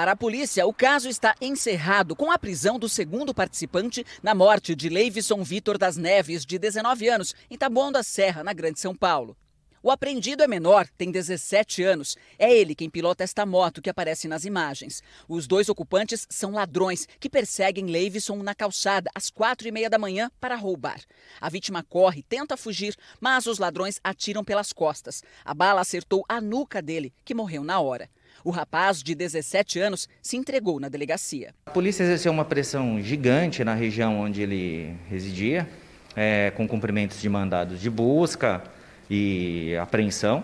Para a polícia, o caso está encerrado com a prisão do segundo participante na morte de Leivison Vitor das Neves, de 19 anos, em Taboão da Serra, na Grande São Paulo. O apreendido é menor, tem 17 anos. É ele quem pilota esta moto que aparece nas imagens. Os dois ocupantes são ladrões que perseguem Leivison na calçada às quatro e meia da manhã para roubar. A vítima corre, tenta fugir, mas os ladrões atiram pelas costas. A bala acertou a nuca dele, que morreu na hora. O rapaz, de 17 anos, se entregou na delegacia. A polícia exerceu uma pressão gigante na região onde ele residia, é, com cumprimentos de mandados de busca e apreensão.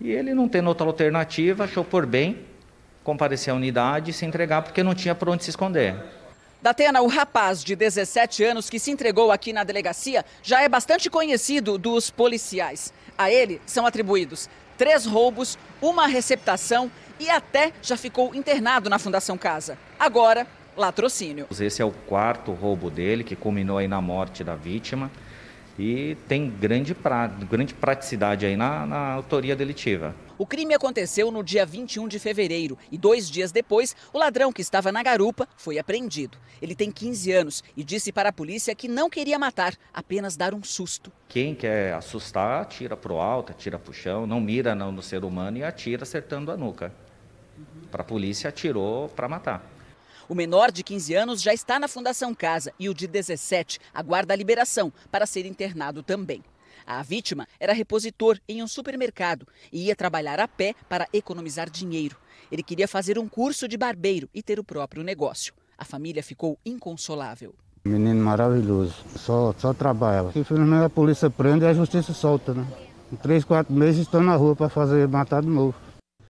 E ele, não tendo outra alternativa, achou por bem comparecer à unidade e se entregar porque não tinha por onde se esconder. Datena, o rapaz de 17 anos que se entregou aqui na delegacia já é bastante conhecido dos policiais. A ele são atribuídos três roubos, uma receptação e até já ficou internado na Fundação Casa. Agora, latrocínio. Esse é o quarto roubo dele, que culminou aí na morte da vítima e tem grande, pra, grande praticidade aí na, na autoria delitiva. O crime aconteceu no dia 21 de fevereiro e dois dias depois, o ladrão que estava na garupa foi apreendido. Ele tem 15 anos e disse para a polícia que não queria matar, apenas dar um susto. Quem quer assustar, atira para o alto, atira para o chão, não mira no ser humano e atira acertando a nuca. Para a polícia, atirou para matar. O menor de 15 anos já está na Fundação Casa e o de 17 aguarda a liberação para ser internado também. A vítima era repositor em um supermercado e ia trabalhar a pé para economizar dinheiro. Ele queria fazer um curso de barbeiro e ter o próprio negócio. A família ficou inconsolável. Menino maravilhoso, só, só trabalhava. Infelizmente a polícia prende e a justiça solta, né? Em três, quatro meses estão na rua para fazer matar de novo.